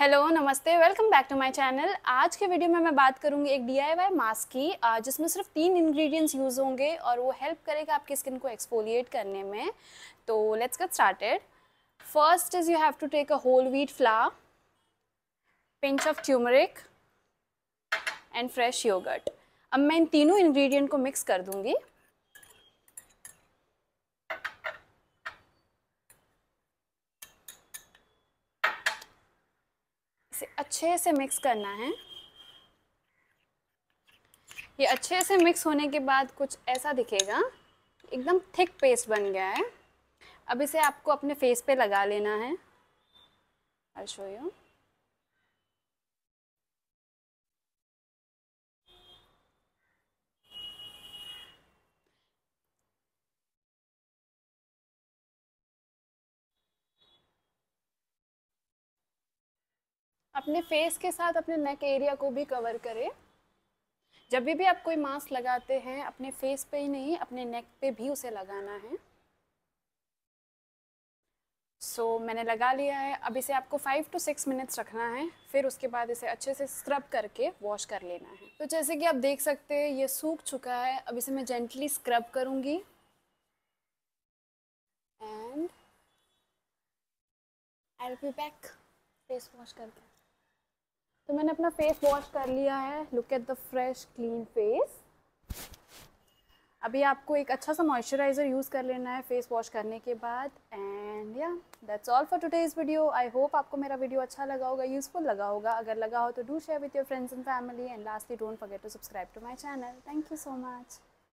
hello नमस्ते welcome back to my channel आज के वीडियो में मैं बात करूंगी एक डी आई मास्क की जिसमें सिर्फ तीन इंग्रेडिएंट्स यूज़ होंगे और वो हेल्प करेगा आपकी स्किन को एक्सफोलिएट करने में तो let's get started first is you have to take a whole wheat flour pinch of turmeric and fresh yogurt अब मैं इन तीनों इन्ग्रीडियंट को मिक्स कर दूँगी इसे अच्छे से मिक्स करना है ये अच्छे से मिक्स होने के बाद कुछ ऐसा दिखेगा एकदम थिक पेस्ट बन गया है अब इसे आपको अपने फेस पे लगा लेना है आई शो यू अपने फेस के साथ अपने नेक एरिया को भी कवर करें जब भी भी आप कोई मास्क लगाते हैं अपने फेस पे ही नहीं अपने नेक पे भी उसे लगाना है सो so, मैंने लगा लिया है अब इसे आपको फाइव टू सिक्स मिनट्स रखना है फिर उसके बाद इसे अच्छे से स्क्रब करके वॉश कर लेना है तो जैसे कि आप देख सकते हैं ये सूख चुका है अब इसे मैं जेंटली स्क्रब करूँगी and I be back face wash करके तो मैंने अपना फेस वॉश कर लिया है look at the fresh clean face अभी आपको एक अच्छा सा मॉइस्चराइज़र यूज़ कर लेना है फेस वॉश करने के बाद एंड या that's all for today's video I hope आपको मेरा वीडियो अच्छा लगा होगा यूज़फुल लगा होगा अगर लगा हो तो do share with your friends and family and lastly don't forget to subscribe to my channel thank you so much